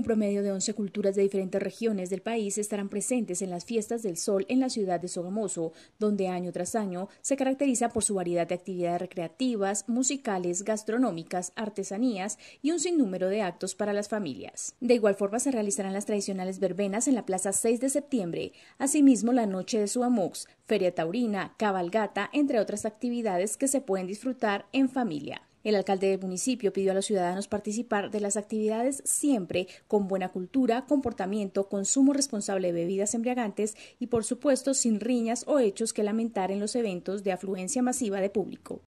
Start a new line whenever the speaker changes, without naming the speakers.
Un promedio de 11 culturas de diferentes regiones del país estarán presentes en las fiestas del sol en la ciudad de Sogamoso, donde año tras año se caracteriza por su variedad de actividades recreativas, musicales, gastronómicas, artesanías y un sinnúmero de actos para las familias. De igual forma se realizarán las tradicionales verbenas en la plaza 6 de septiembre, asimismo la noche de Suamux, feria taurina, cabalgata, entre otras actividades que se pueden disfrutar en familia. El alcalde del municipio pidió a los ciudadanos participar de las actividades siempre con buena cultura, comportamiento, consumo responsable de bebidas embriagantes y, por supuesto, sin riñas o hechos que lamentar en los eventos de afluencia masiva de público.